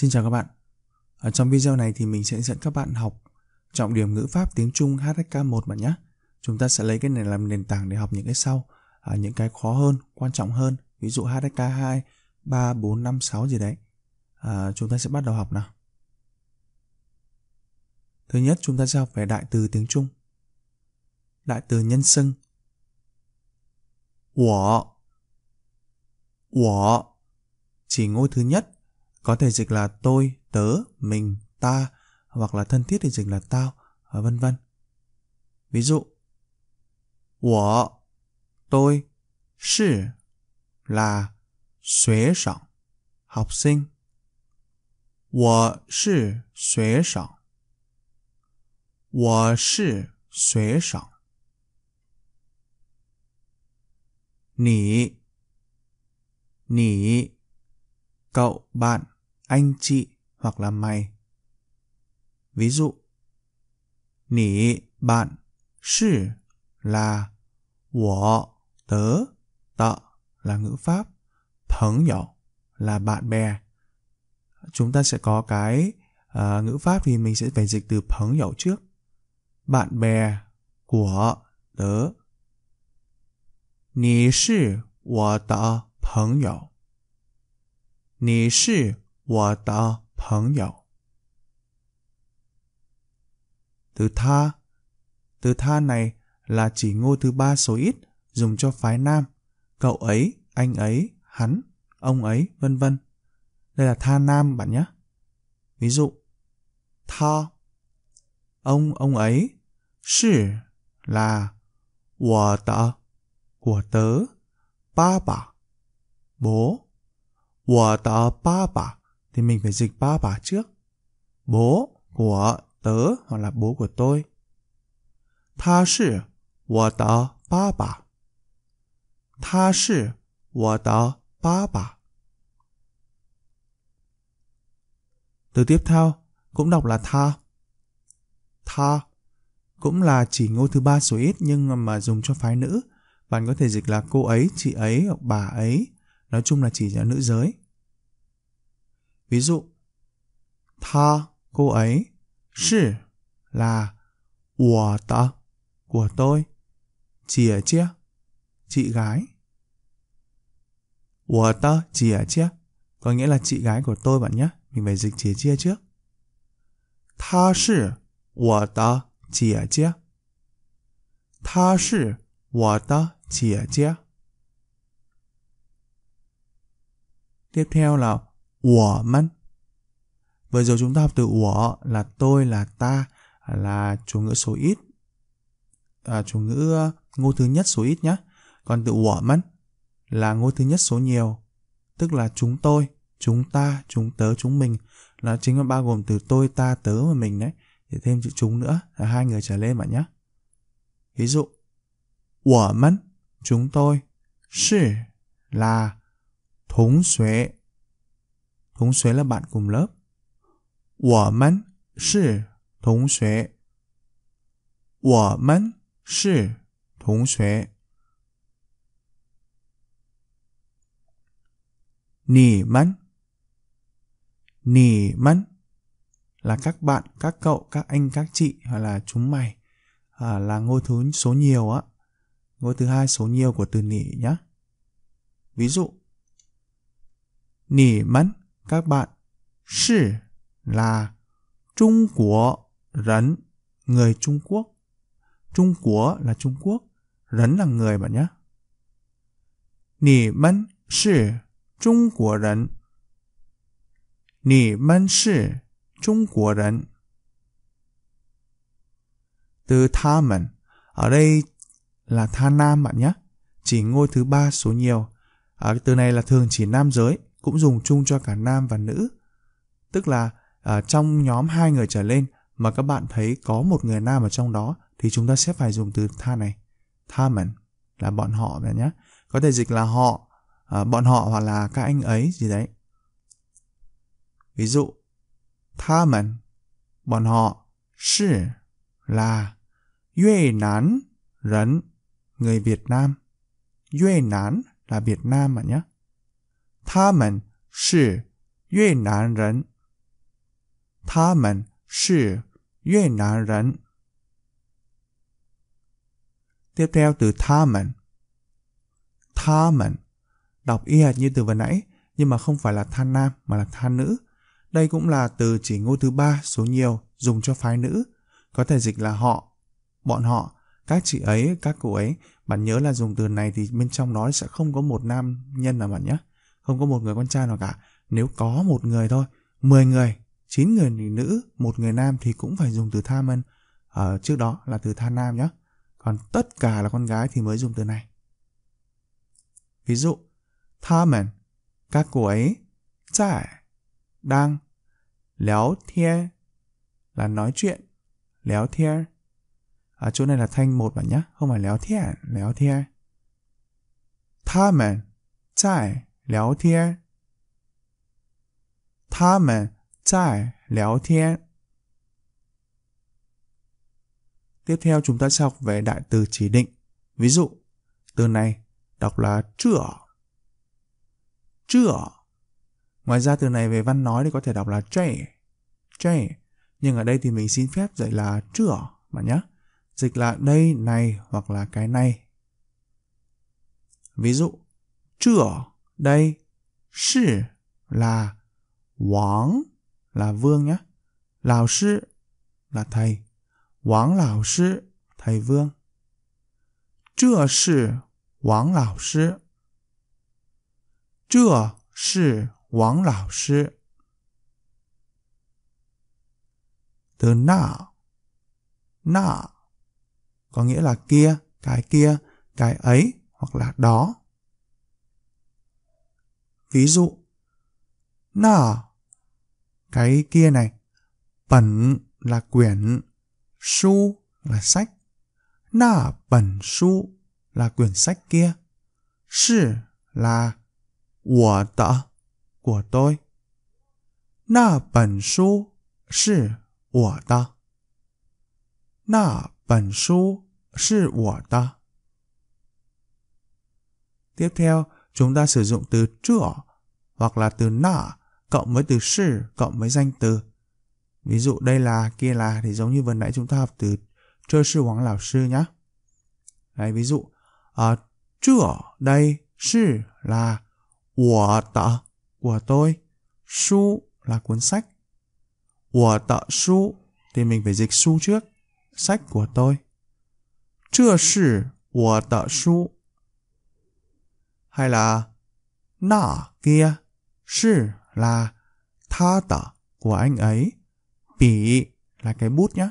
Xin chào các bạn. Ở trong video này thì mình sẽ dẫn các bạn học trọng điểm ngữ pháp tiếng Trung HSK1 bạn nhé. Chúng ta sẽ lấy cái này làm nền tảng để học những cái sau, à, những cái khó hơn, quan trọng hơn, ví dụ HSK2, 3, 4, 5, 6 gì đấy. À, chúng ta sẽ bắt đầu học nào. Thứ nhất chúng ta sẽ học về đại từ tiếng Trung. Đại từ nhân xưng. Wǒ. Wǒ chỉ ngôi thứ nhất có thể dịch là tôi, tớ, mình, ta hoặc là thân thiết thì dịch là tao và vân vân. Ví dụ, Wo, tôi, Shi là xuế sọng, học sinh. Wo shi xuế sọng. Wo shi xuế sọng. Nì Nì cậu, bạn, anh chị hoặc là mày. Ví dụ, nỉ, bạn, sư là của, tớ, tợ là ngữ pháp pháp, 朋友 là bạn bè. Chúng ta sẽ có cái uh, ngữ pháp thì mình sẽ phải dịch từ từ 朋友 trước. Bạn bè của tớ. Nì sư của tớ 朋友.你是我的朋友。Từ tha Từ tha này là chỉ ngôi thứ ba số ít dùng cho phái nam, cậu ấy, anh ấy, hắn, ông ấy, vân vân. Đây là tha nam bạn nhé. Ví dụ, tha, ông, ông ấy, sư là của tớ, của tớ, ba bà, bố, của tớ ba bà thì mình phải dịch ba bà trước. Bố của tớ hoặc là bố của tôi. Tha sư của tớ papa. Tha sư của tớ papa. Từ tiếp theo cũng đọc là tha. Tha cũng là chỉ ngôi thứ ba số ít nhưng mà dùng cho phái nữ. Bạn có thể dịch là cô ấy, chị ấy bà ấy. Nói chung là chỉ cho nữ giới. Ví dụ, tha, cô ấy, shi ừ. là của ta, của tôi, chị chia, chị gái. Của ta, chị chia, có nghĩa là chị gái của tôi bạn nhé. Mình phải dịch chị chia trước. Tha shi, của ta, chìa chia. Tha shi, của ta, chìa chia. Tiếp theo là 我们. Vừa rồi chúng ta học từ của là tôi, là ta, là chủ ngữ số ít. À, chủ ngữ uh, ngôi thứ nhất số ít nhé. Còn từ của mình là ngôi thứ nhất số nhiều. Tức là chúng tôi, chúng ta, chúng tớ, chúng mình. Là chính là bao gồm từ tôi, ta, tớ và mình đấy. Thì thêm chữ chúng nữa là hai người trở lên bạn nhé. Ví dụ, của mình, chúng tôi, sư là thống xuế Thống xuế là bạn cùng lớp. 我们是同学。我们是同学。你们，你们 là các bạn, các cậu, các anh, các chị hoặc là chúng mày à, là ngôi thứ số nhiều á. Ngôi thứ hai số nhiều của từ nỉ nhá. Ví dụ, nỉ mắn các bạn. Shi là Trung Quốc rấn người Trung Quốc. Trung Quốc là Trung Quốc, rấn là người bạn nhé. Nì mân shi Trung Quốc rấn. Nì mân shi Trung Quốc rấn. Từ tha mình, ở đây là tha nam bạn nhé. Chỉ ngôi thứ ba số nhiều. À, từ này là thường chỉ nam giới cũng dùng chung cho cả nam và nữ. Tức là à, trong nhóm hai người trở lên mà các bạn thấy có một người nam ở trong đó thì chúng ta sẽ phải dùng từ tha này. Tha mình là bọn họ này nhé. Có thể dịch là họ, à, bọn họ hoặc là các anh ấy gì đấy. Ví dụ, tha mình, bọn họ, shi là Yue Nán Rấn, người Việt Nam. Yue Nán là Việt Nam mà nhé. 他们是越南人。他们是越南人。Tiếp theo từ tha mình. Đọc y hệt như từ vừa nãy, nhưng mà không phải là than nam mà là than nữ. Đây cũng là từ chỉ ngôi thứ ba số nhiều dùng cho phái nữ. Có thể dịch là họ, bọn họ, các chị ấy, các cô ấy. Bạn nhớ là dùng từ này thì bên trong nó sẽ không có một nam nhân nào bạn nhé không có một người con trai nào cả nếu có một người thôi 10 người 9 người nữ một người nam thì cũng phải dùng từ tham mân ở ờ, trước đó là từ tha nam nhé còn tất cả là con gái thì mới dùng từ này ví dụ tham mần các cô ấy tại đang léo thiên là nói chuyện léo thiên ở chỗ này là thanh một bạn nhé không phải léo thiên léo thiên tham mần tại 聊天。他们在聊天。Tiếp theo chúng ta sẽ học về đại từ chỉ định. Ví dụ, từ này đọc là chữa. Chữa. Ngoài ra từ này về văn nói thì có thể đọc là chảy. Chảy. Nhưng ở đây thì mình xin phép dạy là chữa mà nhé. Dịch là đây, này hoặc là cái này. Ví dụ, chữa đây, sư là Wang là vương nhé. Lão sư là thầy. Wang lão sư, thầy vương. Chơ sư Wang lão sư. Chơ sư Wang lão sư. Từ nạ, nạ có nghĩa là kia, cái kia, cái ấy hoặc là đó. Ví dụ, nở. Cái kia này, bẩn là quyển, su là sách. Nở bẩn su là quyển sách kia. Sư là của tợ, của tôi. Nở bẩn su sư của tợ. Nở bẩn su sư của tợ. Tiếp theo, chúng ta sử dụng từ chữa hoặc là từ nở cộng với từ sư cộng với danh từ. Ví dụ đây là kia là thì giống như vừa nãy chúng ta học từ chơi sư hoàng lão sư nhá. Đấy, ví dụ ở ờ, chữa đây sư là của tờ của tôi su là cuốn sách của tờ su thì mình phải dịch su trước sách của tôi chưa sư của tờ su hay là nọ kia sư là tha tờ của anh ấy bỉ là cái bút nhé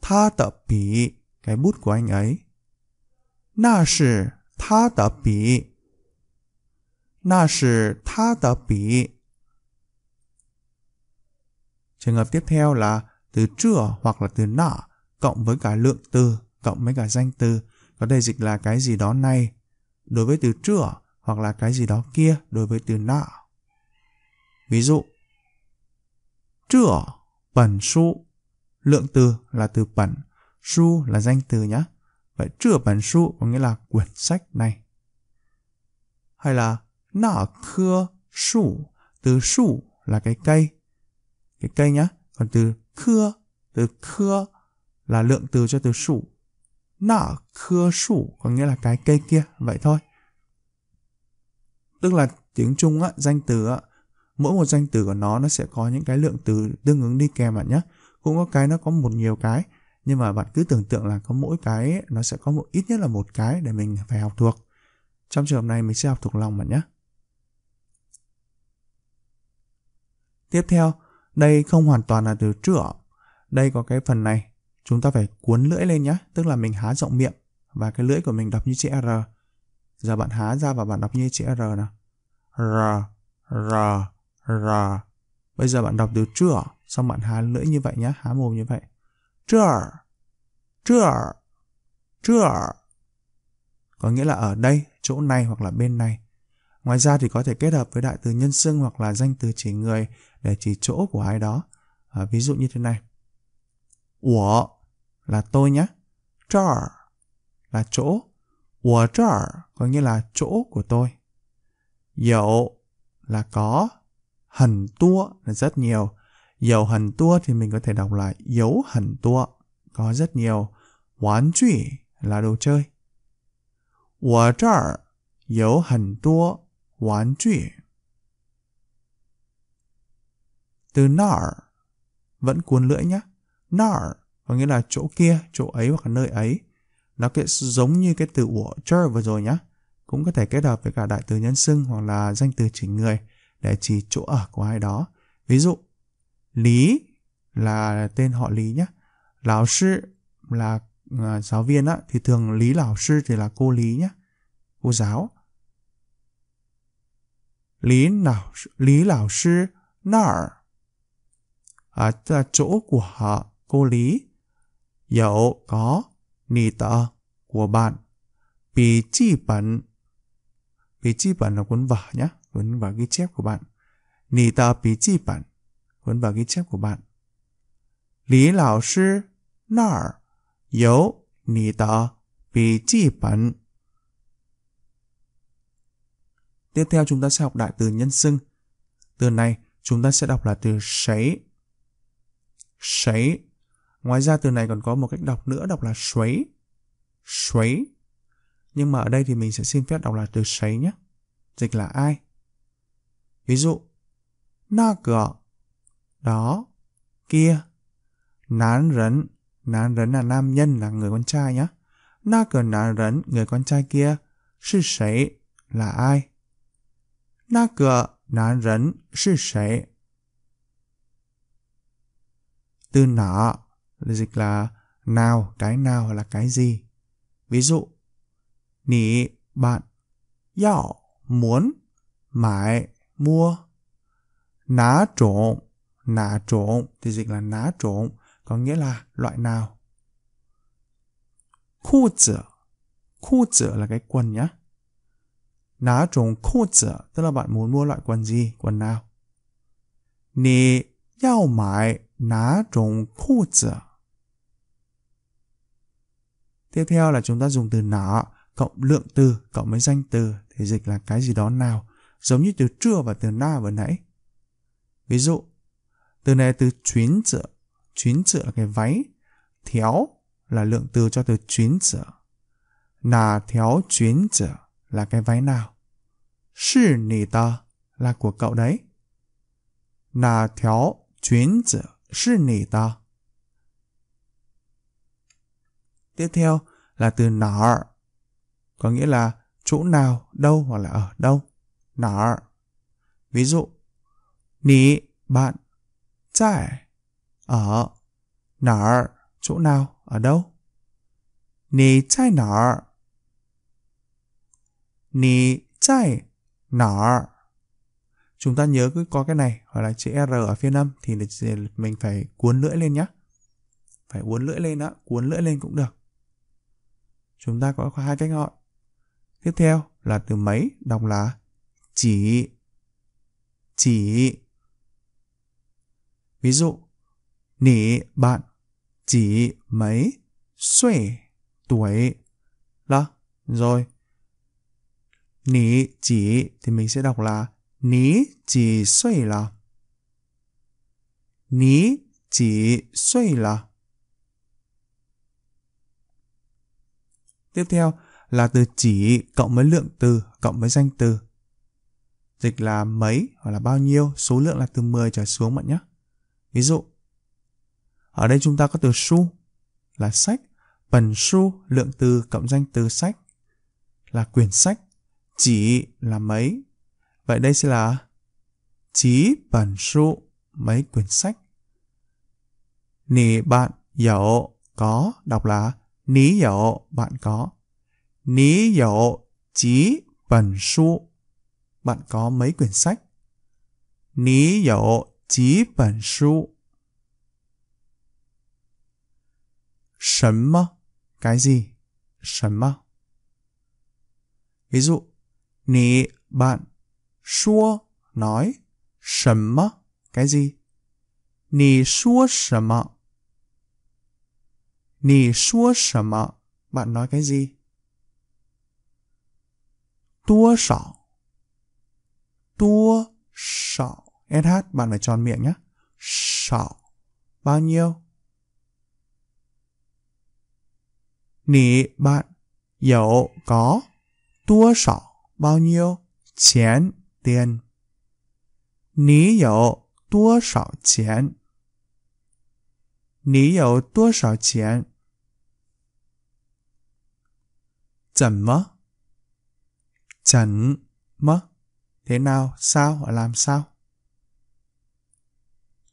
tha tờ bỉ cái bút của anh ấy na sư tha tờ bỉ na sư tha tờ bỉ trường hợp tiếp theo là từ chữa hoặc là từ nọ cộng với cả lượng từ cộng với cả danh từ có thể dịch là cái gì đó này đối với từ trưa hoặc là cái gì đó kia đối với từ nọ. Ví dụ, trưa bẩn su, lượng từ là từ bẩn, su là danh từ nhé. Vậy trưa bẩn su có nghĩa là quyển sách này. Hay là nọ khưa su, từ su là cái cây, cái cây nhá. Còn từ khưa, từ khưa là lượng từ cho từ su nọ khưa sủ có nghĩa là cái cây kia vậy thôi tức là tiếng Trung á danh từ á mỗi một danh từ của nó nó sẽ có những cái lượng từ tương ứng đi kèm bạn nhé cũng có cái nó có một nhiều cái nhưng mà bạn cứ tưởng tượng là có mỗi cái nó sẽ có một ít nhất là một cái để mình phải học thuộc trong trường hợp này mình sẽ học thuộc lòng bạn nhé tiếp theo đây không hoàn toàn là từ trựa đây có cái phần này chúng ta phải cuốn lưỡi lên nhé, tức là mình há rộng miệng và cái lưỡi của mình đọc như chữ R. Giờ bạn há ra và bạn đọc như chữ R nào. R, R, R. Bây giờ bạn đọc từ chữa, xong bạn há lưỡi như vậy nhé, há mồm như vậy. Chữa, chữa, chữa. Có nghĩa là ở đây, chỗ này hoặc là bên này. Ngoài ra thì có thể kết hợp với đại từ nhân xưng hoặc là danh từ chỉ người để chỉ chỗ của ai đó. À, ví dụ như thế này. 我 là tôi nhé. Char là chỗ. Wo có nghĩa là chỗ của tôi. 有 là có. Hẳn tua là rất nhiều. Dầu hẳn tua thì mình có thể đọc là dấu hẳn tua. Có rất nhiều. 玩具 là đồ chơi. Wo char vẫn cuốn lưỡi nhé. Nar có nghĩa là chỗ kia, chỗ ấy hoặc là nơi ấy. Nó cái, giống như cái từ của watcher vừa rồi nhé. Cũng có thể kết hợp với cả đại từ nhân xưng hoặc là danh từ chỉ người để chỉ chỗ ở của ai đó. Ví dụ, Lý là tên họ Lý nhé. Lão sư là à, giáo viên á, thì thường Lý lão sư thì là cô Lý nhé, cô giáo. Lý lão Lý lão sư nở à, tức chỗ của họ cô Lý. Dẫu có nì tờ của bạn. Bì chi bản. Bì chi bản là cuốn vở nhé, Cuốn vở ghi chép của bạn. Nì tờ bì chi bản. Cuốn vở ghi chép của bạn. Lý lão sư nà ở dấu nì tờ bì chi bản. Tiếp theo chúng ta sẽ học đại từ nhân xưng. Từ này chúng ta sẽ đọc là từ sấy. Sấy Ngoài ra từ này còn có một cách đọc nữa đọc là xoáy. Xoáy. Nhưng mà ở đây thì mình sẽ xin phép đọc là từ xoáy nhé. Dịch là ai? Ví dụ, na cửa, đó, kia, nán rấn, nán rấn là nam nhân là người con trai nhé. Na cửa nán rấn, người con trai kia, sư sấy là ai? Na cửa nán rấn, sư sấy. Từ nọ dịch là nào, cái nào là cái gì. Ví dụ, nỉ, bạn, yào, muốn, mãi, mua. Ná trộn ná trộn thì dịch là ná trộn có nghĩa là loại nào. Khu tử, khu tử là cái quần nhá. Ná trộn khu tử tức là bạn muốn mua loại quần gì, quần nào. Nì, yào mãi, ná trộm khu tử. Tiếp theo là chúng ta dùng từ nọ cộng lượng từ cộng với danh từ thì dịch là cái gì đó nào, giống như từ trưa và từ na vừa nãy. Ví dụ, từ này từ chuyến chữa, chuyến chữa là cái váy, thiếu là lượng từ cho từ chuyến chữa. Nà thiếu chuyến chữa là cái váy nào. Sư nì ta là của cậu đấy. Nà thiếu chuyến chữa sư nì ta Tiếp theo là từ nor, có nghĩa là chỗ nào, đâu hoặc là ở đâu. Nor. Ví dụ, Nì, bạn, tại, ở, nor, chỗ nào, ở đâu. Nì tại nor. Nì tại nor. Chúng ta nhớ cứ có cái này hoặc là chữ R ở phía âm thì mình phải cuốn lưỡi lên nhé. Phải cuốn lưỡi lên đó cuốn lưỡi lên cũng được chúng ta có hai cách gọi. Tiếp theo là từ mấy đọc là chỉ. Chỉ. Ví dụ, nỉ bạn chỉ mấy xuể tuổi là rồi. Nỉ chỉ thì mình sẽ đọc là ní chỉ xuể là. Ní chỉ xuể là. Tiếp theo là từ chỉ cộng với lượng từ cộng với danh từ. Dịch là mấy hoặc là bao nhiêu, số lượng là từ 10 trở xuống bạn nhé. Ví dụ, ở đây chúng ta có từ su là sách, phần su lượng từ cộng danh từ sách là quyển sách, chỉ là mấy. Vậy đây sẽ là chỉ bản su mấy quyển sách. Nì bạn dậu có đọc là Ní dụ, bạn có. Ní dụ, chí bẩn su. Bạn có mấy quyển sách? Ní dụ, chí bẩn su. Sấm mơ, cái gì? Sấm mơ. Ví dụ, ní bạn xua nói sấm mơ, cái gì? Ní xua sấm mơ. 你说什么? Bạn nói cái gì? 多少多少 SH bạn phải tròn miệng nhé. Sảo bao nhiêu? Nì bạn dẫu có tua sảo bao nhiêu chén tiền. Nì dẫu tua sảo chén. Nì dẫu tua sảo chén. 怎么 chẳng mơ thế nào sao làm sao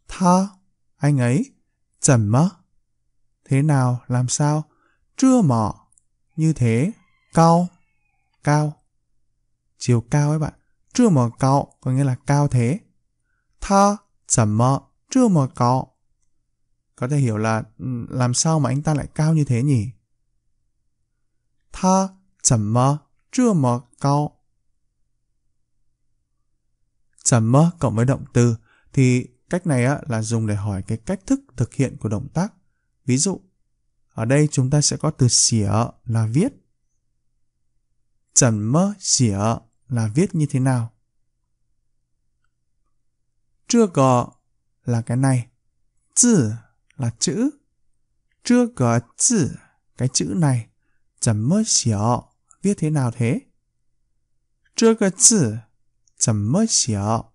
tha anh ấy chẳng mơ thế nào làm sao chưa mỏ như thế cao cao chiều cao ấy bạn chưa mỏ cao có nghĩa là cao thế tha chẳng mơ chưa mỏ cao có thể hiểu là ừ, làm sao mà anh ta lại cao như thế nhỉ 它怎么这么高？怎么 cộng với động từ thì cách này á, là dùng để hỏi cái cách thức thực hiện của động tác. Ví dụ, ở đây chúng ta sẽ có từ xỉa là viết. Chẳng mơ xỉa là viết như thế nào? Chưa gò là cái này. Chữ là chữ. Chưa gò chữ, cái chữ này. 怎么小？viết thế nào thế? 这个字怎么小？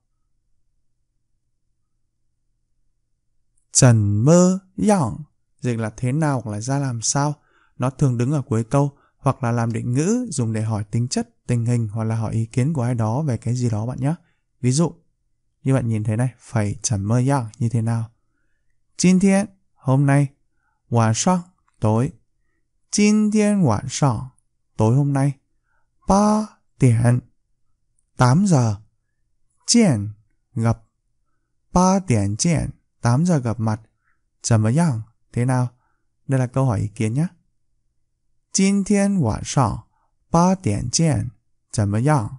怎么样 dịch là thế nào hoặc là ra làm sao. Nó thường đứng ở cuối câu hoặc là làm định ngữ dùng để hỏi tính chất, tình hình hoặc là hỏi ý kiến của ai đó về cái gì đó bạn nhé. Ví dụ, như bạn nhìn thấy này, phải chẳng mơ yang như thế nào. Jin thiên, hôm nay, hoàn soang, tối, 今天晚上 tối hôm nay 8 giờ gặp 8点见 giờ gặp mặt thế nào đây là câu hỏi ý kiến nhé 今天晚上8点见怎么样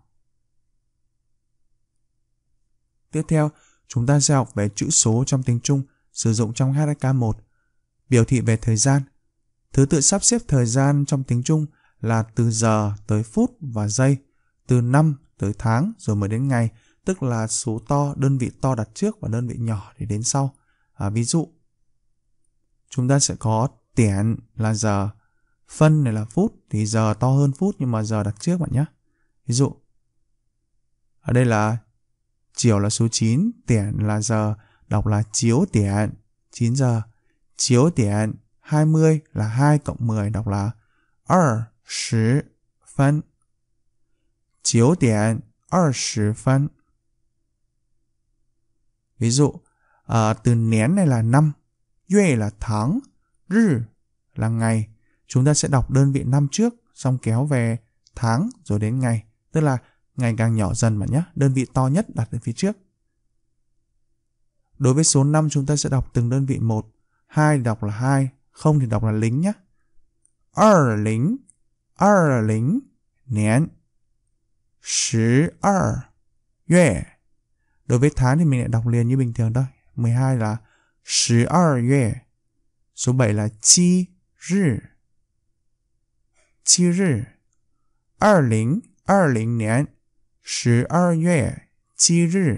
Tiếp theo, chúng ta sẽ học về chữ số trong tiếng Trung sử dụng trong HSK1, biểu thị về thời gian Thứ tự sắp xếp thời gian trong tiếng Trung là từ giờ tới phút và giây, từ năm tới tháng rồi mới đến ngày, tức là số to, đơn vị to đặt trước và đơn vị nhỏ để đến sau. À, ví dụ, chúng ta sẽ có tiền là giờ, phân này là phút, thì giờ to hơn phút nhưng mà giờ đặt trước bạn nhé. Ví dụ, ở đây là chiều là số 9, tiền là giờ, đọc là chiếu tiền, 9 giờ, chiếu tiền 20 là 2 cộng 10 đọc là 20 phân. 9 điểm 20 phân. Ví dụ, à, từ nén này là năm, yue là tháng, rư là ngày. Chúng ta sẽ đọc đơn vị năm trước, xong kéo về tháng rồi đến ngày. Tức là ngày càng nhỏ dần mà nhé, đơn vị to nhất đặt ở phía trước. Đối với số 5 chúng ta sẽ đọc từng đơn vị một. 2 đọc là 2, không thì đọc là lính nhé. Ở lính, ở lính, nén. Shí ở, yue. Đối với tháng thì mình lại đọc liền như bình thường thôi. 12 là Shí ở yue. Số 7 là chi rì. Chi rì. Ở lính, ở lính nén. Shí ở yue, chi rì.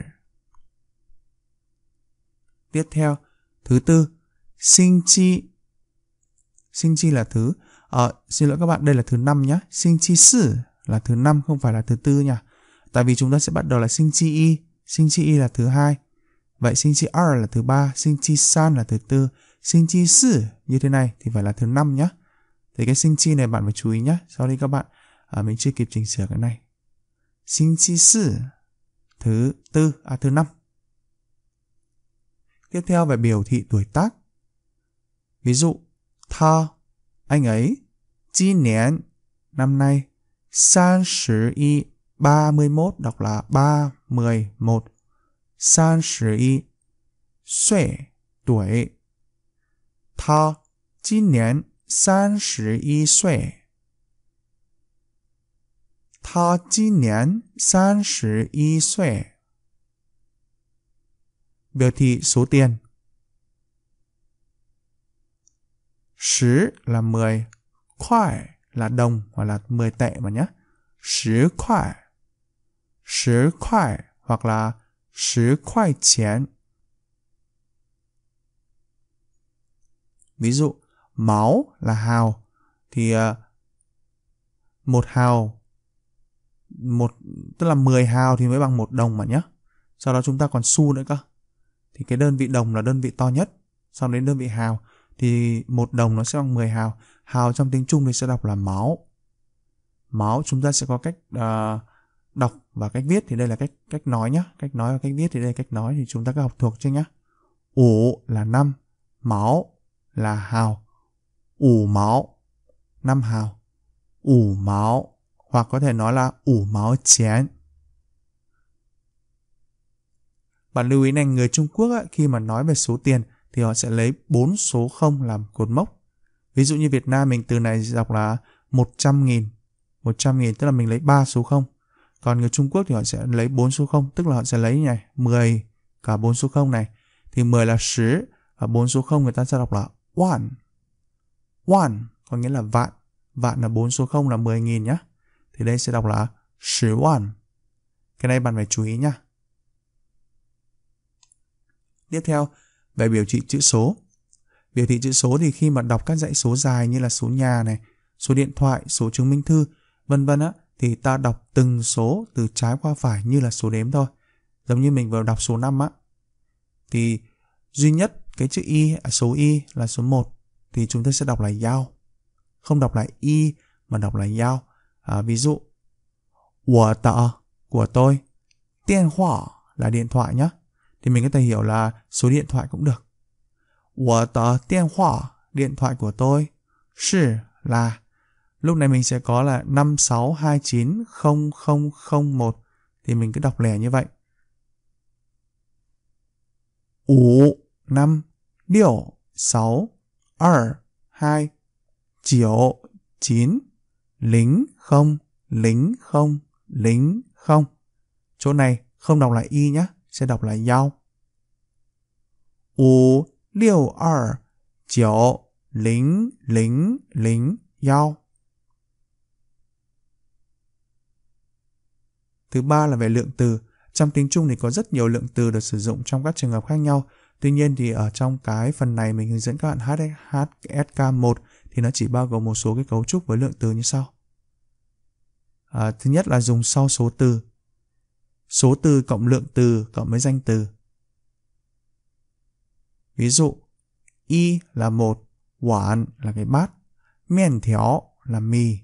Tiếp theo, thứ tư, sinh chi sinh chi là thứ à, xin lỗi các bạn đây là thứ năm nhé sinh chi sử là thứ năm không phải là thứ tư nha tại vì chúng ta sẽ bắt đầu là sinh chi y sinh chi y là thứ hai vậy sinh chi r là thứ ba sinh chi san là thứ tư sinh chi sử như thế này thì phải là thứ năm nhé thì cái sinh chi này bạn phải chú ý nhé sorry các bạn à, mình chưa kịp chỉnh sửa cái này sinh chi sử thứ tư à thứ năm tiếp theo về biểu thị tuổi tác ví dụ anh ấy chi nén năm nay san sử y ba mươi mốt đọc là ba mười một san sử y xuệ tuổi tha chín nén san sử y xuệ tha chín nén san sử y xuệ biểu thị số tiền 10 là 10, khoai là đồng hoặc là 10 tệ mà nhé. 10 khoai. 10 khoai hoặc là 10 khoai chén. Ví dụ, máu là hào thì ờ, một hào một tức là 10 hào thì mới bằng một đồng mà nhé. Sau đó chúng ta còn xu nữa cơ. Thì cái đơn vị đồng là đơn vị to nhất, sau đến đơn vị hào thì một đồng nó sẽ bằng 10 hào. Hào trong tiếng Trung thì sẽ đọc là máu. Máu chúng ta sẽ có cách uh, đọc và cách viết thì đây là cách cách nói nhá. Cách nói và cách viết thì đây là cách nói thì chúng ta cứ học thuộc chứ nhá. Ủ là năm, máu là hào. Ủ máu, năm hào. Ủ máu hoặc có thể nói là ủ máu chén. Bạn lưu ý này, người Trung Quốc ấy, khi mà nói về số tiền thì họ sẽ lấy bốn số 0 làm cột mốc. Ví dụ như Việt Nam mình từ này đọc là 100.000. 100.000 tức là mình lấy 3 số 0. Còn người Trung Quốc thì họ sẽ lấy 4 số 0, tức là họ sẽ lấy này 10 cả 4 số 0 này thì 10 là 10 và 4 số 0 người ta sẽ đọc là one. One có nghĩa là vạn. Vạn là 4 số 0 là 10.000 nhá. Thì đây sẽ đọc là 10 one. Cái này bạn phải chú ý nhá. Tiếp theo, về biểu thị chữ số. Biểu thị chữ số thì khi mà đọc các dãy số dài như là số nhà này, số điện thoại, số chứng minh thư, vân vân á thì ta đọc từng số từ trái qua phải như là số đếm thôi. Giống như mình vừa đọc số 5 á. Thì duy nhất cái chữ y à, số y là số 1 thì chúng ta sẽ đọc là giao Không đọc là y mà đọc là giao À, ví dụ của tờ của tôi. Điện thoại là điện thoại nhé thì mình có thể hiểu là số điện thoại cũng được. 我的电话, điện thoại của tôi. 是 là. Lúc này mình sẽ có là 56290001 thì mình cứ đọc lẻ như vậy. 5 5 6 6 2 2 9 9 lính không lính không không chỗ này không đọc là y nhé sẽ đọc là dao. Ú liều ở chiều lính lính lính dao. Thứ ba là về lượng từ. Trong tiếng Trung thì có rất nhiều lượng từ được sử dụng trong các trường hợp khác nhau. Tuy nhiên thì ở trong cái phần này mình hướng dẫn các bạn HSK1 thì nó chỉ bao gồm một số cái cấu trúc với lượng từ như sau. À, thứ nhất là dùng sau số từ số từ cộng lượng từ cộng với danh từ. Ví dụ, y là một, quản là cái bát, miền thiếu là mì,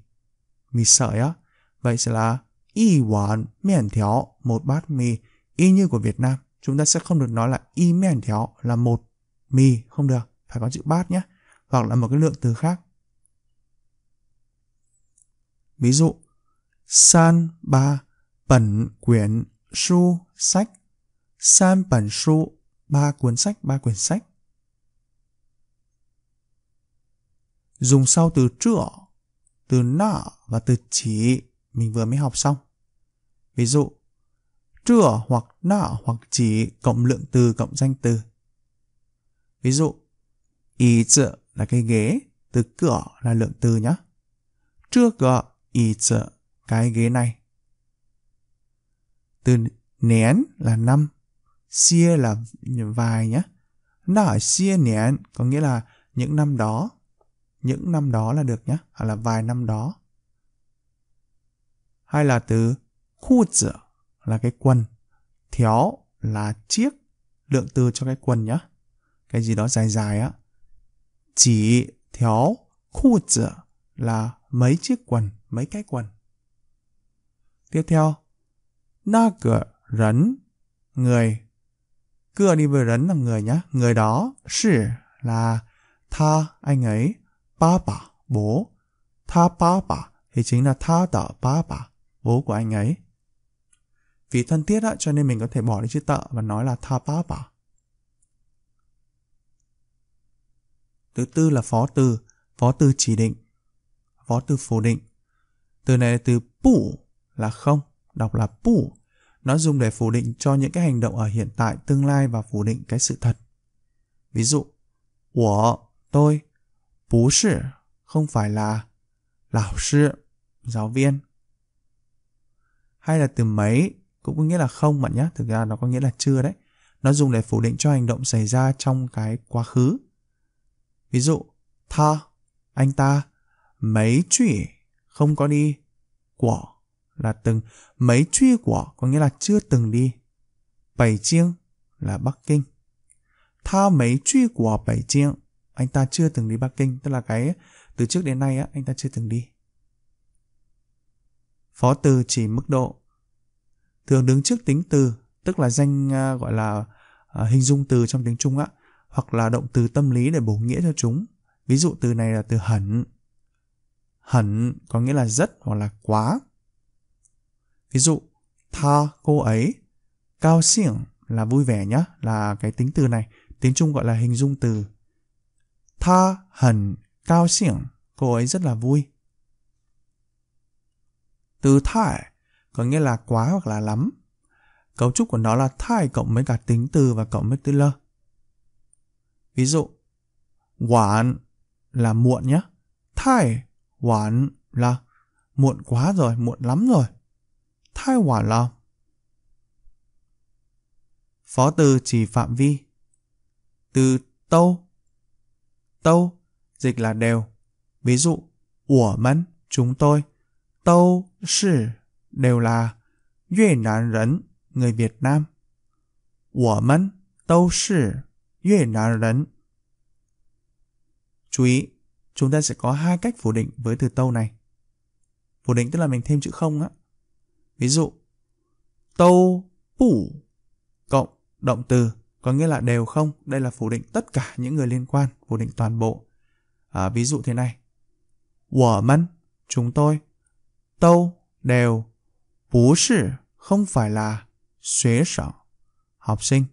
mì sợi á. Vậy sẽ là y quản miền thiếu một bát mì, y như của Việt Nam. Chúng ta sẽ không được nói là y miền thiếu là một mì, không được, phải có chữ bát nhé, hoặc là một cái lượng từ khác. Ví dụ, san ba bẩn quyển Su, sách. San bản su, ba cuốn sách, ba quyển sách. Dùng sau từ chữa, từ nọ và từ chỉ mình vừa mới học xong. Ví dụ, chữa hoặc nọ hoặc chỉ cộng lượng từ cộng danh từ. Ví dụ, ý chữ là cái ghế, từ cửa là lượng từ nhé. Chưa cửa, ý chữ, cái ghế này từ nén là năm xia là vài nhá, nở ở xia nén có nghĩa là những năm đó những năm đó là được nhá, hoặc là vài năm đó hay là từ khu tử là cái quần thiếu là chiếc lượng từ cho cái quần nhá cái gì đó dài dài á chỉ thiếu khu tử là mấy chiếc quần mấy cái quần tiếp theo rắn người cưa đi với rắn là người nhá người đó sư là tha anh ấy ba bà bố tha ba bà thì chính là tha tợ ba bà bố của anh ấy vì thân thiết á, cho nên mình có thể bỏ đi chữ tợ và nói là tha ba bà thứ tư là phó từ phó từ chỉ định phó từ phủ định từ này là từ bù là không đọc là pu. Nó dùng để phủ định cho những cái hành động ở hiện tại, tương lai và phủ định cái sự thật. Ví dụ, của tôi, bú sư, không phải là lão sư, giáo viên. Hay là từ mấy, cũng có nghĩa là không bạn nhé, thực ra nó có nghĩa là chưa đấy. Nó dùng để phủ định cho hành động xảy ra trong cái quá khứ. Ví dụ, tha, anh ta, mấy chuyện, không có đi, của là từng, mấy truy quả có nghĩa là chưa từng đi. Bảy chiêng là Bắc Kinh. Tha mấy truy quả bảy chiêng, anh ta chưa từng đi Bắc Kinh, tức là cái từ trước đến nay á, anh ta chưa từng đi. Phó từ chỉ mức độ. Thường đứng trước tính từ, tức là danh à, gọi là à, hình dung từ trong tiếng Trung á, hoặc là động từ tâm lý để bổ nghĩa cho chúng. Ví dụ từ này là từ hẳn. Hẳn có nghĩa là rất hoặc là quá. Ví dụ, tha cô ấy, cao xỉng là vui vẻ nhá, là cái tính từ này, tiếng Trung gọi là hình dung từ. Tha hẳn cao xỉng, cô ấy rất là vui. Từ thải có nghĩa là quá hoặc là lắm. Cấu trúc của nó là thải cộng với cả tính từ và cộng với từ lơ. Ví dụ, quản là muộn nhá, Thải quản là muộn quá rồi, muộn lắm rồi. 太晚了。Phó từ chỉ phạm vi. Từ tâu. Tâu dịch là đều. Ví dụ, chúng tôi. Tâu, sư đều là Việt người Việt Nam. Của mẫn, tâu sư, Việt Nam 人. Chú ý, chúng ta sẽ có hai cách phủ định với từ tâu này. Phủ định tức là mình thêm chữ không á. Ví dụ, tâu phủ cộng động từ có nghĩa là đều không. Đây là phủ định tất cả những người liên quan, phủ định toàn bộ. À, ví dụ thế này. Wǒ mân, chúng tôi. Tâu, đều. Bú sư, không phải là xuế sở, học sinh.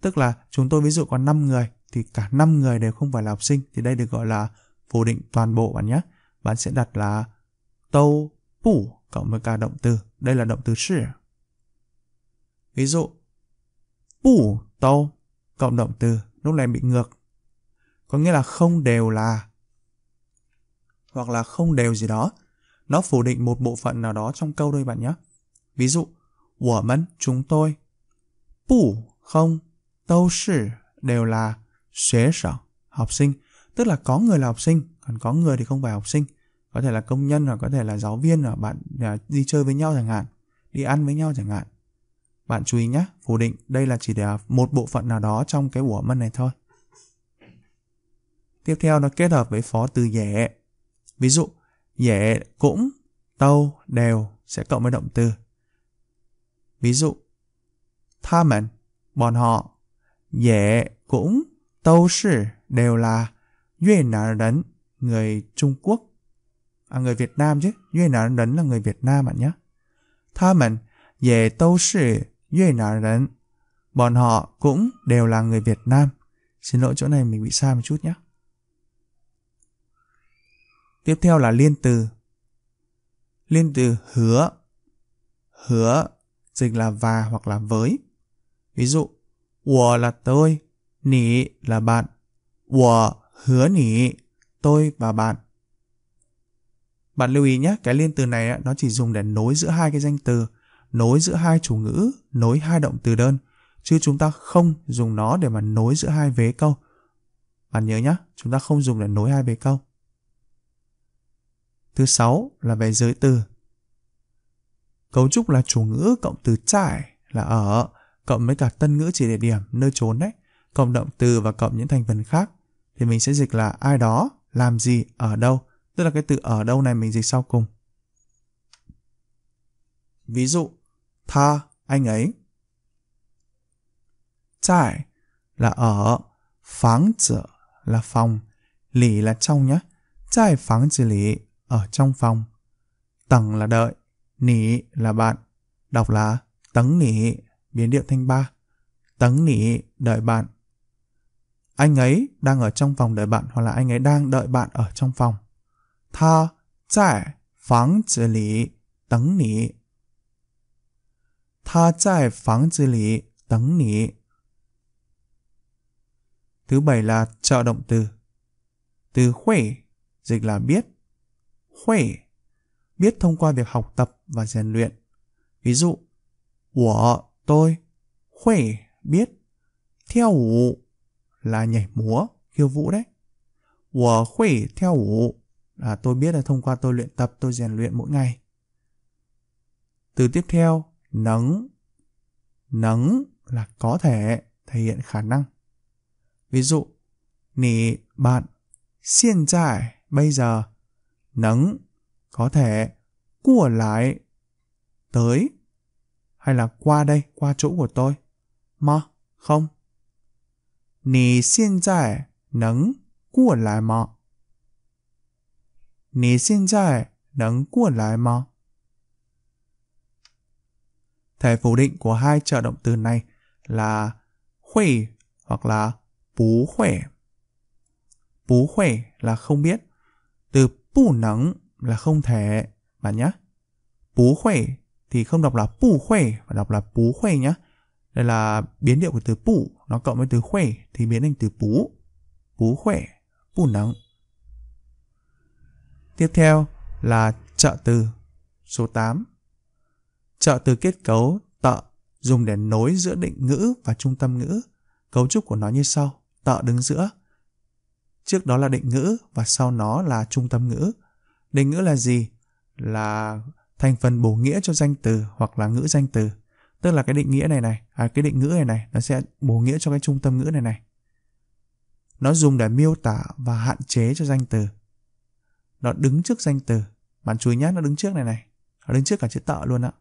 Tức là chúng tôi ví dụ có 5 người thì cả 5 người đều không phải là học sinh thì đây được gọi là phủ định toàn bộ bạn nhé. Bạn sẽ đặt là tâu phủ cộng với cả động từ đây là động từ từ 是. Ví dụ, bù tâu, cộng động từ lúc này bị ngược. Có nghĩa là không đều là hoặc là không đều gì đó. Nó phủ định một bộ phận nào đó trong câu thôi bạn nhé. Ví dụ, của mẫn chúng tôi, bù, không, tâu sư đều là xế sở, học sinh. Tức là có người là học sinh, còn có người thì không phải học sinh có thể là công nhân hoặc có thể là giáo viên hoặc bạn à, đi chơi với nhau chẳng hạn đi ăn với nhau chẳng hạn bạn chú ý nhé phủ định đây là chỉ để một bộ phận nào đó trong cái của mân này thôi tiếp theo nó kết hợp với phó từ dễ ví dụ dễ cũng tâu đều sẽ cộng với động từ ví dụ tha mình bọn họ dễ cũng tâu sư đều là Việt Nam người Trung Quốc à người Việt Nam chứ, duyên Nam Rấn là người Việt Nam bạn nhé. Tha mình, về tâu sự duyên Nam Rấn. Bọn họ cũng đều là người Việt Nam. Xin lỗi chỗ này mình bị sai một chút nhé. Tiếp theo là liên từ. Liên từ hứa. Hứa dịch là và hoặc là với. Ví dụ, Wo là tôi, nỉ là bạn. Wo hứa nỉ, tôi và bạn. Bạn lưu ý nhé, cái liên từ này nó chỉ dùng để nối giữa hai cái danh từ, nối giữa hai chủ ngữ, nối hai động từ đơn, chứ chúng ta không dùng nó để mà nối giữa hai vế câu. Bạn nhớ nhé, chúng ta không dùng để nối hai vế câu. Thứ sáu là về giới từ. Cấu trúc là chủ ngữ cộng từ trải là ở, cộng với cả tân ngữ chỉ địa điểm, nơi trốn đấy, cộng động từ và cộng những thành phần khác. Thì mình sẽ dịch là ai đó, làm gì, ở đâu tức là cái từ ở đâu này mình dịch sau cùng. Ví dụ, tha anh ấy. Tại là ở, pháng tử là phòng, lì là trong nhé. Tại pháng tử lì ở trong phòng. Tầng là đợi, nỉ là bạn, đọc là tấn nỉ, biến điệu thanh ba. Tấn nỉ đợi bạn. Anh ấy đang ở trong phòng đợi bạn hoặc là anh ấy đang đợi bạn ở trong phòng. 他在房子里等你。他在房子里等你。Thứ bảy là trợ động từ. Từ huệ dịch là biết. Huệ biết thông qua việc học tập và rèn luyện. Ví dụ, của tôi huệ biết theo vũ là nhảy múa khiêu vũ đấy. Wo huệ theo vũ à, tôi biết là thông qua tôi luyện tập tôi rèn luyện mỗi ngày từ tiếp theo nấng nấng là có thể thể hiện khả năng ví dụ nì bạn hiện tại bây giờ nấng có thể của lại tới hay là qua đây qua chỗ của tôi mà không nì hiện tại nấng của lại mà 你现在能过来吗？Thể phủ định của hai trợ động từ này là khuê hoặc là bú khỏe. Bú khỏe là không biết. Từ bù nắng là không thể. Bạn nhé. Bú khỏe thì không đọc là bù khỏe mà đọc là bú khỏe nhé. Đây là biến điệu của từ bù. Nó cộng với từ khỏe thì biến thành từ bú. Bú khỏe, bù nắng. Tiếp theo là trợ từ số 8. Trợ từ kết cấu tợ dùng để nối giữa định ngữ và trung tâm ngữ. Cấu trúc của nó như sau, tợ đứng giữa. Trước đó là định ngữ và sau nó là trung tâm ngữ. Định ngữ là gì? Là thành phần bổ nghĩa cho danh từ hoặc là ngữ danh từ. Tức là cái định nghĩa này này, à, cái định ngữ này này, nó sẽ bổ nghĩa cho cái trung tâm ngữ này này. Nó dùng để miêu tả và hạn chế cho danh từ nó đứng trước danh từ bạn chú ý nhé nó đứng trước này này nó đứng trước cả chữ tợ luôn ạ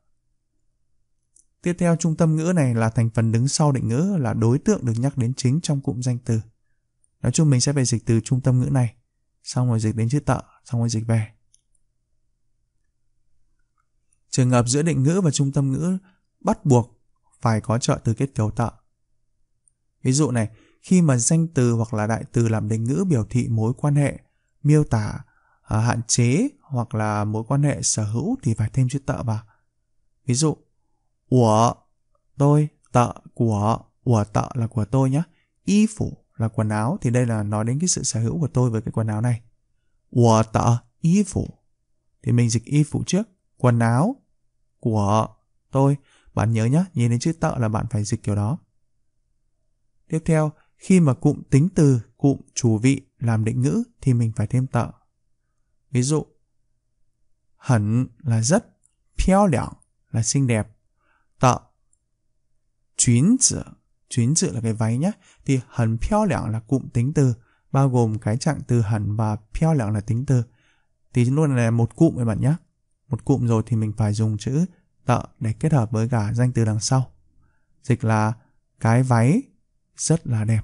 tiếp theo trung tâm ngữ này là thành phần đứng sau định ngữ là đối tượng được nhắc đến chính trong cụm danh từ nói chung mình sẽ phải dịch từ trung tâm ngữ này xong rồi dịch đến chữ tợ xong rồi dịch về trường hợp giữa định ngữ và trung tâm ngữ bắt buộc phải có trợ từ kết cấu tợ ví dụ này khi mà danh từ hoặc là đại từ làm định ngữ biểu thị mối quan hệ miêu tả À, hạn chế hoặc là mối quan hệ sở hữu thì phải thêm chữ tợ vào. Ví dụ, của tôi, tợ của, của tợ là của tôi nhé. Y phủ là quần áo thì đây là nói đến cái sự sở hữu của tôi với cái quần áo này. Của tợ y phủ thì mình dịch y phủ trước. Quần áo của tôi. Bạn nhớ nhé, nhìn đến chữ tợ là bạn phải dịch kiểu đó. Tiếp theo, khi mà cụm tính từ, cụm chủ vị làm định ngữ thì mình phải thêm tợ Ví dụ, hẳn là rất, piao liang là xinh đẹp, tạo chuyến dự, chuyến dự là cái váy nhé, thì hẳn piao liang là cụm tính từ, bao gồm cái trạng từ hẳn và piao liang là tính từ. Thì chúng luôn là một cụm các bạn nhé. Một cụm rồi thì mình phải dùng chữ tợ để kết hợp với cả danh từ đằng sau. Dịch là cái váy rất là đẹp.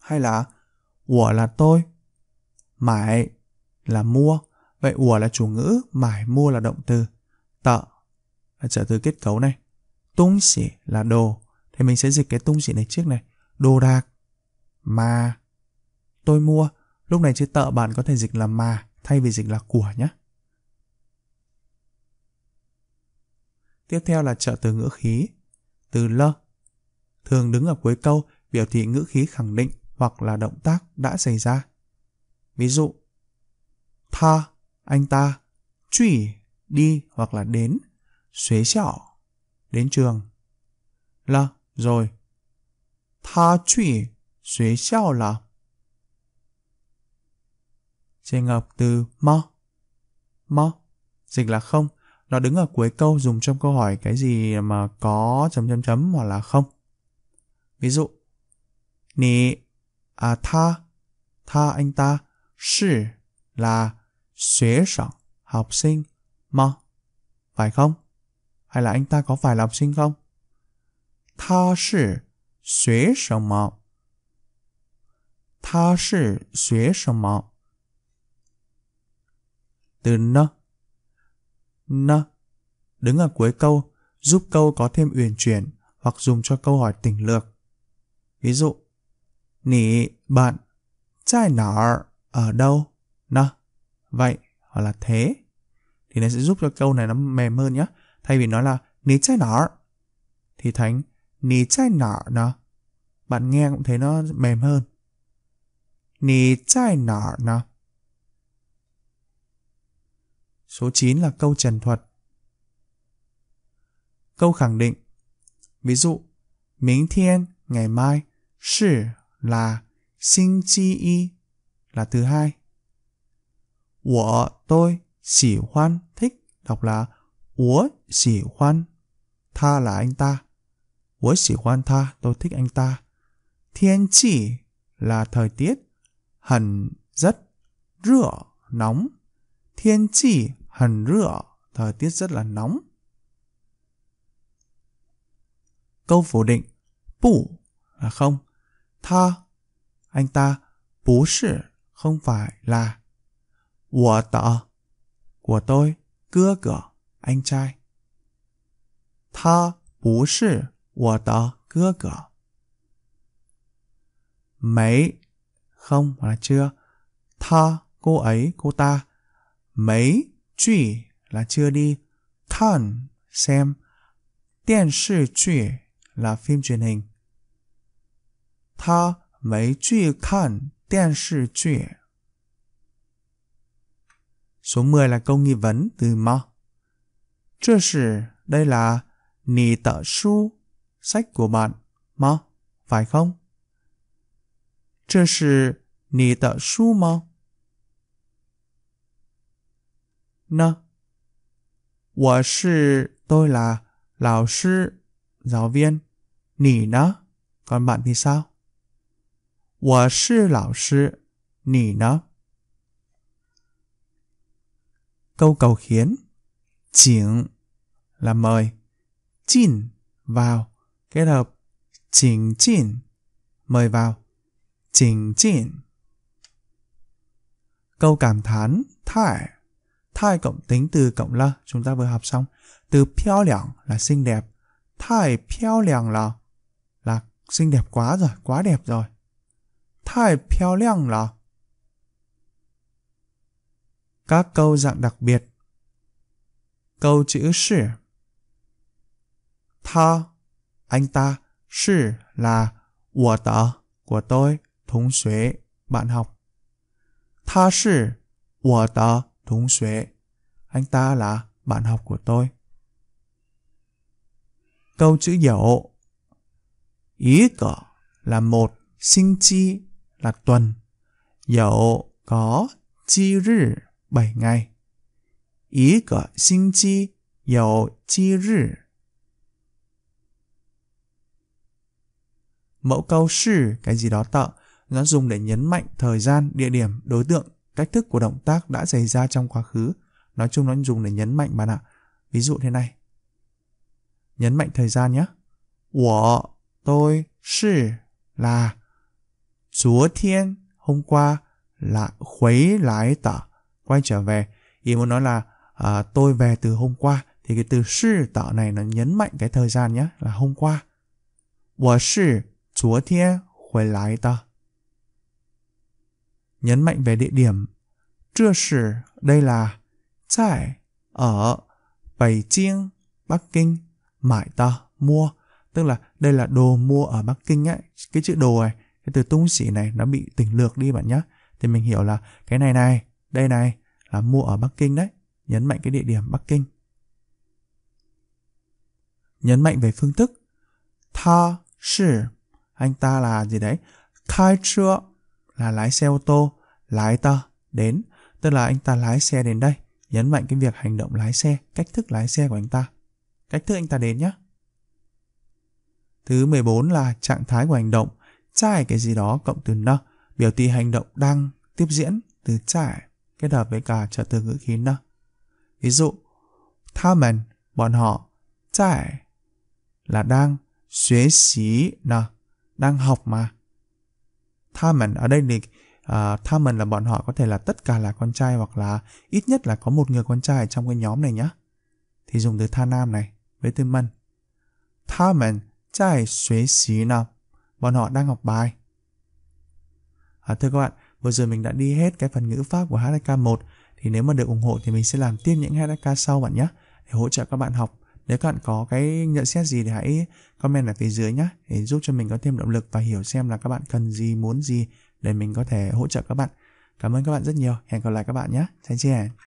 Hay là của là tôi Mải là mua, vậy ủa là chủ ngữ, mải mua là động từ. Tợ là trợ từ kết cấu này. Tung xỉ là đồ. Thì mình sẽ dịch cái tung xỉ này trước này. Đồ đạc. Mà. Tôi mua. Lúc này chữ tợ bạn có thể dịch là mà thay vì dịch là của nhé. Tiếp theo là trợ từ ngữ khí. Từ lơ thường đứng ở cuối câu biểu thị ngữ khí khẳng định hoặc là động tác đã xảy ra. Ví dụ, tha, anh ta, truy, đi hoặc là đến, xuế xẻo, đến trường. Là, rồi. Tha truy, xuế xẻo là. Trường ngập từ mo, mo, dịch là không. Nó đứng ở cuối câu dùng trong câu hỏi cái gì mà có chấm chấm chấm hoặc là không. Ví dụ, Nì, à tha, tha anh ta, Sư là xuế sẵn học sinh mà. Phải không? Hay là anh ta có phải là học sinh không? Tha sư xuế sẵn mà. Tha sư xuế sẵn mà. Từ nơ. Nơ. Đứng ở cuối câu giúp câu có thêm uyển chuyển hoặc dùng cho câu hỏi tỉnh lược. Ví dụ, Nì bạn trai nào? ở đâu nó vậy hoặc là thế thì nó sẽ giúp cho câu này nó mềm hơn nhé thay vì nói là ní trái nọ thì thánh ní trái nọ nó bạn nghe cũng thấy nó mềm hơn ní trái nọ nó số 9 là câu trần thuật câu khẳng định ví dụ Miếng thiên ngày mai, 是 là 星期一 là thứ hai. Wo tôi xỉ hoan thích đọc là Wo xỉ hoan. Tha là anh ta. Wo xỉ hoan tha, tôi thích anh ta. Thiên chỉ là thời tiết. Hẳn rất rửa, nóng. Thiên chỉ hẳn rửa, thời tiết rất là nóng. Câu phủ định bù là không. Tha, anh ta, bú sư không phải là của tợ của tôi cưa cửa anh trai Tha bù sư của tợ cưa cửa mấy không là chưa Tha cô ấy cô ta mấy truy là chưa đi thần xem điện sư truy là phim truyền hình Tha mấy truy thần 电视剧。Số mười là câu nghi vấn từ mo. Chưa sử, đây là nì tờ su, sách của bạn, mo, phải không? Chưa sử, nì tờ su mo. Nơ. Wǒ shì, tôi là lão sư, giáo viên. Nì nó, còn bạn thì sao? 我是老师，你呢？Câu cầu khiến Chỉnh là mời Chỉnh vào Kết hợp Chỉnh chỉnh Mời vào Chỉnh chỉnh Câu cảm thán Thải Thai cộng tính từ cộng là Chúng ta vừa học xong Từ piao liảng là xinh đẹp Thải piao liảng là Là xinh đẹp quá rồi Quá đẹp rồi 太漂亮了。Các câu dạng đặc biệt Câu chữ 是 Tha, anh ta, 是 là của tớ, của tôi, thống xuế, bạn học. Tha sư, của tớ, thống xuế. Anh ta là bạn học của tôi. Câu chữ dậu Ý cỡ là một, sinh chi là tuần. Dậu có chi rư 7 ngày. Ý cỡ sinh chi dậu chi rư. Mẫu câu sư cái gì đó tợ nó dùng để nhấn mạnh thời gian, địa điểm, đối tượng, cách thức của động tác đã xảy ra trong quá khứ. Nói chung nó dùng để nhấn mạnh bạn ạ. Ví dụ thế này. Nhấn mạnh thời gian nhé. 我 tôi, sư, là chúa thiên hôm qua là khuấy lái tả quay trở về ý muốn nói là à, tôi về từ hôm qua thì cái từ sư tả này nó nhấn mạnh cái thời gian nhé là hôm qua nhấn mạnh về địa điểm. Chưa đây là trải ở Bảy Chiêng, Bắc Kinh, mải ta mua. Tức là đây là đồ mua ở Bắc Kinh ấy. Cái chữ đồ này cái từ tung xỉ này nó bị tỉnh lược đi bạn nhé thì mình hiểu là cái này này đây này là mua ở bắc kinh đấy nhấn mạnh cái địa điểm bắc kinh nhấn mạnh về phương thức tha sư anh ta là gì đấy khai chưa là lái xe ô tô lái ta đến tức là anh ta lái xe đến đây nhấn mạnh cái việc hành động lái xe cách thức lái xe của anh ta cách thức anh ta đến nhé thứ 14 là trạng thái của hành động trải cái gì đó cộng từ nơ biểu thị hành động đang tiếp diễn từ trải kết hợp với cả trợ từ ngữ khí nơ ví dụ tha mình bọn họ trải là đang xuế xí nơ đang học mà tha mình ở đây thì uh, ờ, tha mình là bọn họ có thể là tất cả là con trai hoặc là ít nhất là có một người con trai trong cái nhóm này nhá thì dùng từ tha nam này với từ mân tha mình trai xuế xí nào bọn họ đang học bài. À, thưa các bạn, vừa rồi mình đã đi hết cái phần ngữ pháp của HSK 1 thì nếu mà được ủng hộ thì mình sẽ làm tiếp những HSK sau bạn nhé để hỗ trợ các bạn học. Nếu các bạn có cái nhận xét gì thì hãy comment ở phía dưới nhé để giúp cho mình có thêm động lực và hiểu xem là các bạn cần gì, muốn gì để mình có thể hỗ trợ các bạn. Cảm ơn các bạn rất nhiều. Hẹn gặp lại các bạn nhé. Xin chào.